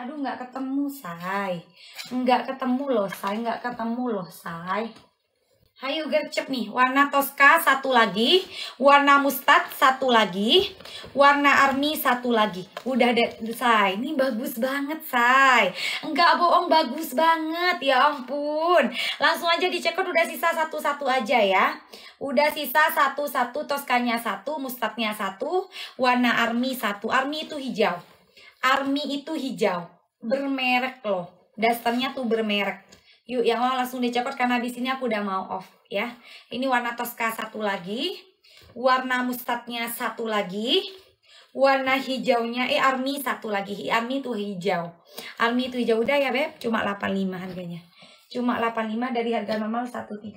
Aduh, nggak ketemu, say. Nggak ketemu loh, say. Nggak ketemu loh, say. Hayu gercep nih. Warna toska satu lagi. Warna Mustad satu lagi. Warna Army satu lagi. Udah deh, say. Ini bagus banget, say. Enggak bohong, bagus banget. Ya ampun. Langsung aja dicekot udah sisa satu-satu aja ya. Udah sisa satu-satu. Toskanya satu, Mustadnya satu. Warna Army satu. Army itu hijau. Army itu hijau, hmm. bermerek loh. Dasternya tuh bermerek. Yuk, yang mau langsung dicopot karena di sini aku udah mau off ya. Ini warna toska satu lagi, warna mustatnya satu lagi, warna hijaunya eh army satu lagi. Army tuh hijau. Army tuh hijau udah ya, Beb. Cuma 85 harganya. Cuma 85 dari harga normal 135.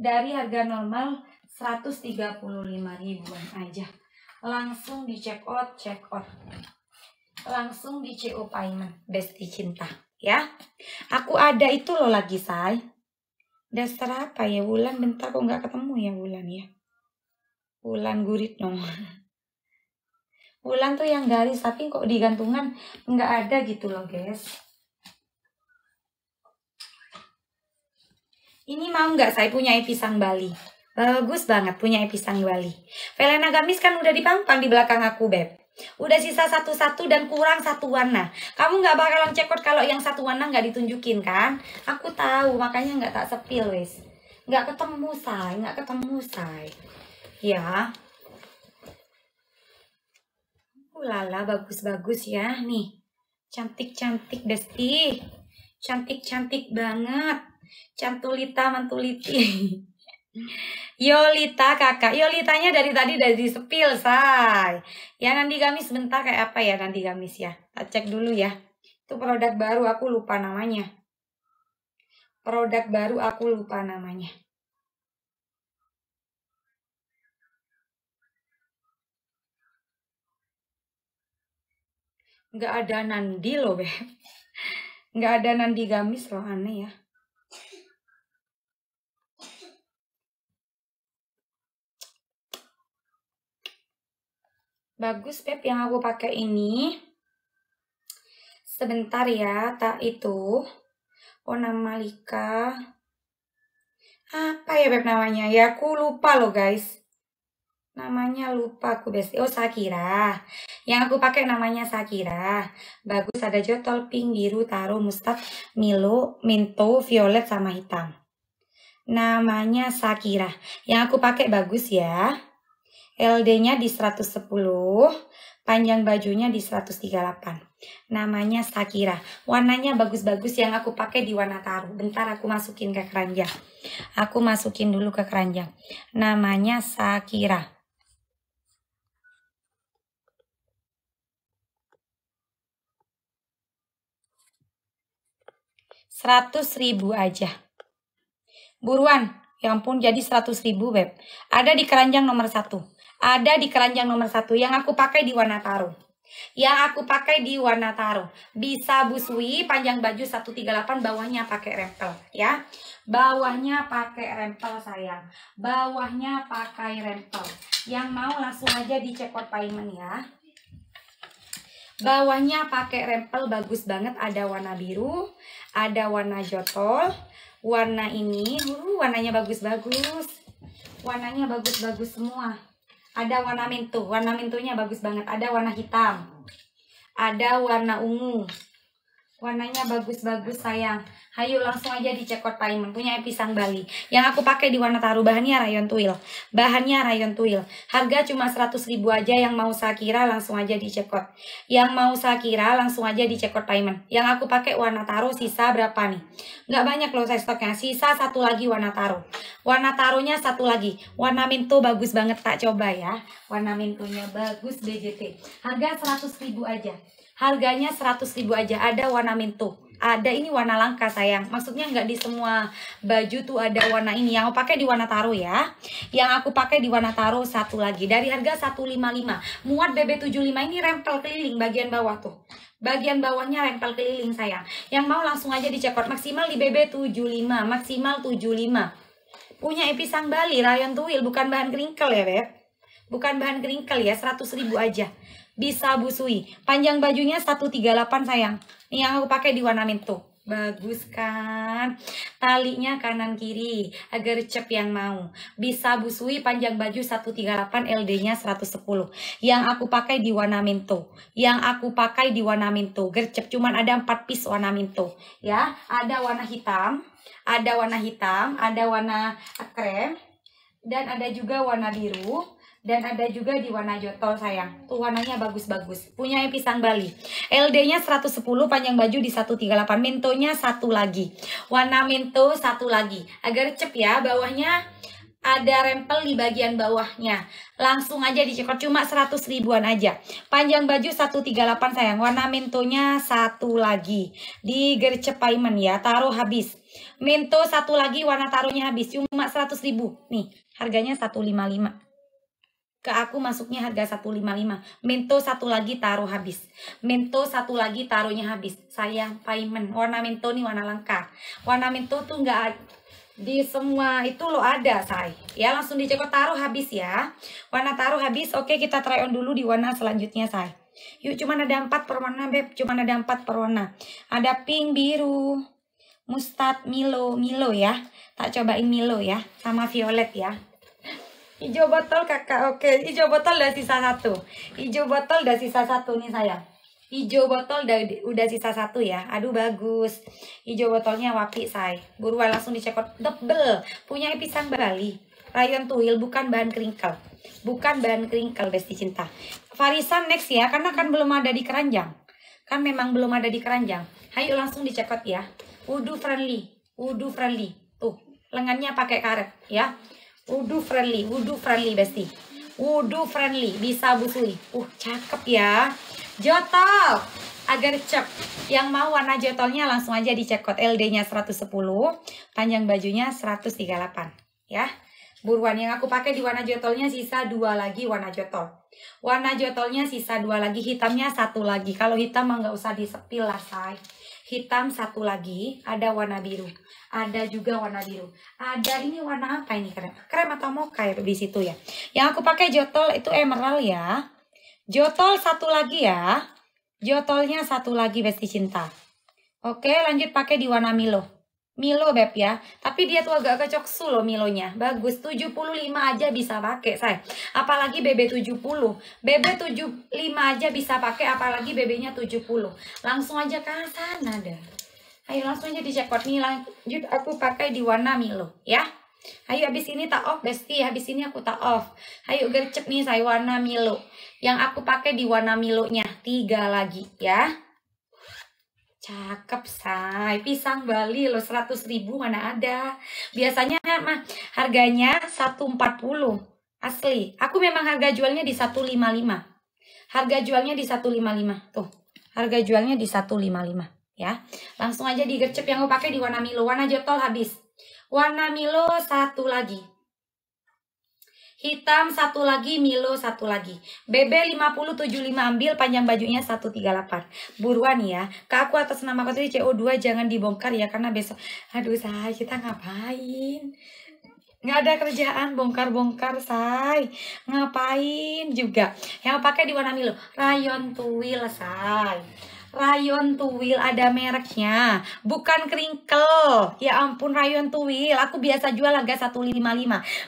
Dari harga normal 135 ribuan aja. Langsung di check out, check out langsung di CO payment Besti Cinta ya. Aku ada itu loh lagi say. Dasar apa ya Wulan bentar kok nggak ketemu ya Wulan ya. Wulan gurit dong. Wulan tuh yang garis tapi kok digantungan nggak ada gitu loh guys. Ini mau nggak saya punya pisang Bali? Bagus banget punya pisang Bali. Velena Gamis kan udah dipampang di belakang aku, Beb. Udah sisa satu-satu dan kurang satu warna. Kamu nggak bakalan cekot kalau yang satu warna nggak ditunjukin kan? Aku tahu, makanya nggak tak sepil wis. Nggak ketemu say, nggak ketemu say. Ya. Uh, lala bagus-bagus ya. Nih, cantik-cantik Desti. Cantik-cantik banget. Cantulita mantuliti. Yolita kakak, Yolitanya dari tadi dari di sepil, say. Ya nanti gamis sebentar kayak apa ya nanti gamis ya. Kita cek dulu ya. Itu produk baru aku lupa namanya. Produk baru aku lupa namanya. Nggak ada Nandi loh, Beb. Nggak ada Nandi gamis loh, aneh ya. bagus beb yang aku pakai ini sebentar ya tak itu oh nama Lika apa ya beb namanya ya aku lupa loh guys namanya lupa aku Besi. oh Sakira yang aku pakai namanya Sakira bagus ada jotol pink biru taro mustard milo minto violet sama hitam namanya Sakira yang aku pakai bagus ya LD-nya di 110, panjang bajunya di 138. Namanya Sakira. Warnanya bagus-bagus yang aku pakai di warna taruh. Bentar aku masukin ke keranjang. Aku masukin dulu ke keranjang. Namanya Sakira. Seratus ribu aja. Buruan, ya ampun jadi seratus ribu Beb. Ada di keranjang nomor satu ada di keranjang nomor satu yang aku pakai di warna taro. Yang aku pakai di warna taro. Bisa busui panjang baju 138 bawahnya pakai rempel ya. Bawahnya pakai rempel sayang. Bawahnya pakai rempel. Yang mau langsung aja dicek check payment ya. Bawahnya pakai rempel bagus banget ada warna biru, ada warna jotol, warna ini, uh, warnanya bagus-bagus. Warnanya bagus-bagus semua. Ada warna mintu, warna mintunya bagus banget. Ada warna hitam, ada warna ungu, Warnanya bagus-bagus sayang. Hayu langsung aja di cekot punya pisang Bali. Yang aku pakai di warna taruh bahannya rayon tuil. Bahannya rayon tuil. Harga cuma 100 ribu aja yang mau kira langsung aja di cekot. Yang mau kira langsung aja di cekot Yang aku pakai warna taruh sisa berapa nih? Nggak banyak loh saya stoknya. Sisa satu lagi warna taruh. Warna taruhnya satu lagi. Warna minto bagus banget tak coba ya. Warna mintonya bagus BJT. Harga 100 ribu aja. Harganya 100 ribu aja, ada warna mintu. Ada ini warna langka sayang. Maksudnya nggak di semua baju tuh ada warna ini. Yang aku pakai di warna taro ya. Yang aku pakai di warna taro satu lagi. Dari harga 155. Muat BB75 ini rempel keliling bagian bawah tuh bagian bawahnya rempel keliling sayang yang mau langsung aja di maksimal di BB 75 maksimal 75 punya pisang Bali rayon tuil bukan bahan kringkel ya beb bukan bahan kringkel ya 100 ribu aja bisa busui. Panjang bajunya 138 sayang. Ini yang aku pakai di warna mint tuh. Bagus kan? Talinya kanan kiri agar cep yang mau. Bisa busui panjang baju 138 LD-nya 110. Yang aku pakai di warna minto. Yang aku pakai di warna minto. Gercep cuman ada 4 piece warna minto ya. Ada warna hitam, ada warna hitam, ada warna krem dan ada juga warna biru dan ada juga di warna jotol sayang. Tuh warnanya bagus-bagus. Punya pisang Bali. LD-nya 110, panjang baju di 138, mintonya satu lagi. Warna minto satu lagi. Agar cep ya, bawahnya ada rempel di bagian bawahnya. Langsung aja dicekot cuma 100 ribuan aja. Panjang baju 138 sayang. Warna mentonya satu lagi. Di gercep payment ya. Taruh habis. mento satu lagi warna taruhnya habis. Cuma 100 ribu. Nih harganya 155 ke aku masuknya harga 155 mento satu lagi taruh habis mento satu lagi taruhnya habis saya payment warna mento nih warna langka warna mento tuh nggak di semua itu lo ada say ya langsung dicekot taruh habis ya warna taruh habis oke kita try on dulu di warna selanjutnya say yuk cuman ada empat perwarna beb cuman ada empat perwarna ada pink biru mustard milo milo ya tak cobain milo ya sama violet ya Hijau botol kakak, oke. Hijau botol udah sisa satu. Hijau botol udah sisa satu nih saya. Hijau botol udah, udah sisa satu ya. Aduh bagus. Hijau botolnya wapi say. Buruan langsung dicekot. Double. Punya pisang Bali. Rayon tuil bukan bahan keringkel. Bukan bahan keringkel besti cinta. Varisan next ya. Karena kan belum ada di keranjang. Kan memang belum ada di keranjang. Ayo langsung dicekot ya. Udu friendly. Udu friendly. Tuh. Lengannya pakai karet ya. Wudu friendly, Wudu friendly besti. Wudu friendly, bisa busui. Uh, cakep ya. Jotol, agar cep. Yang mau warna jotolnya langsung aja dicek code LD-nya 110, panjang bajunya 138, ya. Buruan yang aku pakai di warna jotolnya sisa dua lagi warna jotol. Warna jotolnya sisa dua lagi, hitamnya satu lagi. Kalau hitam nggak usah disepil lah, say hitam satu lagi, ada warna biru, ada juga warna biru. Ada ini warna apa ini krem? Krem atau mocha ya di situ ya. Yang aku pakai jotol itu emerald ya. Jotol satu lagi ya. Jotolnya satu lagi besti cinta. Oke, lanjut pakai di warna Milo. Milo Beb ya. Tapi dia tuh agak kecoksu loh Milonya. Bagus, 75 aja bisa pakai saya. Apalagi BB 70. BB 75 aja bisa pakai apalagi BB-nya 70. Langsung aja ke sana deh. Ayo langsung aja di jackpot nih lanjut aku pakai di warna Milo ya. Ayo abis ini tak off besti, habis ini aku tak off. Ayo gercep nih saya warna Milo. Yang aku pakai di warna Milonya tiga lagi ya. Cakep, say. Pisang Bali lo 100 ribu mana ada. Biasanya mah harganya 140 asli. Aku memang harga jualnya di 155. Harga jualnya di 155. Tuh, harga jualnya di 155 ya. Langsung aja digercep yang gue pakai di warna Milo. Warna jetol habis. Warna Milo satu lagi. Hitam satu lagi, Milo satu lagi. BB 5075 ambil, panjang bajunya 138. Buruan ya. Kak aku atas nama tuh CO2 jangan dibongkar ya karena besok. Aduh, say, kita ngapain? nggak ada kerjaan bongkar-bongkar say ngapain juga yang pakai di warna milo rayon tuwil say rayon tuwil ada mereknya bukan kringkel ya ampun rayon tuwil aku biasa jual harga 155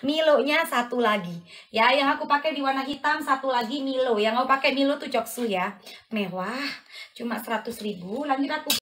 milonya satu lagi ya yang aku pakai di warna hitam satu lagi milo yang aku pakai milo tuh coksu ya mewah cuma 100.000. ribu lanjut aku